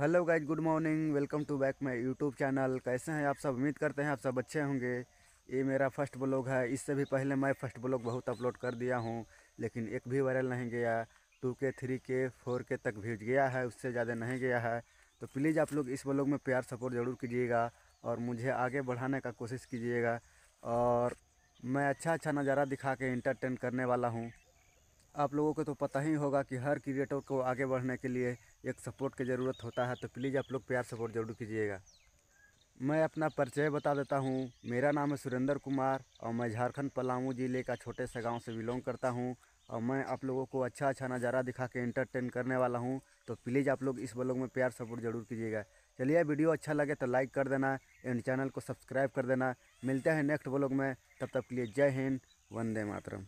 hello guys good morning welcome to back my YouTube channel कैसे हैं आप सब उम्मीद करते हैं आप सब अच्छे होंगे ये मेरा फर्स्ट ब्लॉग है इससे भी पहले मैं फर्स्ट ब्लॉग बहुत अपलोड कर दिया हूँ लेकिन एक भी वायरल नहीं गया टू के थ्री के फोर के तक भेज गया है उससे ज़्यादा नहीं गया है तो प्लीज़ आप लोग इस ब्लॉग में प्यार सपोर्ट ज़रूर कीजिएगा और मुझे आगे बढ़ाने का कोशिश कीजिएगा और मैं अच्छा अच्छा नज़ारा दिखा के इंटरटेन करने वाला हूँ आप लोगों को तो पता ही होगा कि हर क्रिएटर को आगे बढ़ने के लिए एक सपोर्ट की ज़रूरत होता है तो प्लीज़ आप लोग प्यार सपोर्ट ज़रूर कीजिएगा मैं अपना परिचय बता देता हूँ मेरा नाम है सुरेंद्र कुमार और मैं झारखंड पलामू ज़िले का छोटे से गाँव से बिलोंग करता हूँ और मैं आप लोगों को अच्छा अच्छा नज़ारा दिखा के एंटरटेन करने वाला हूँ तो प्लीज़ आप लोग इस ब्लॉग में प्यार सपोर्ट ज़रूर कीजिएगा चलिए वीडियो अच्छा लगे तो लाइक कर देना एंड चैनल को सब्सक्राइब कर देना मिलते हैं नेक्स्ट ब्लॉग में तब तक के लिए जय हिंद वंदे मातरम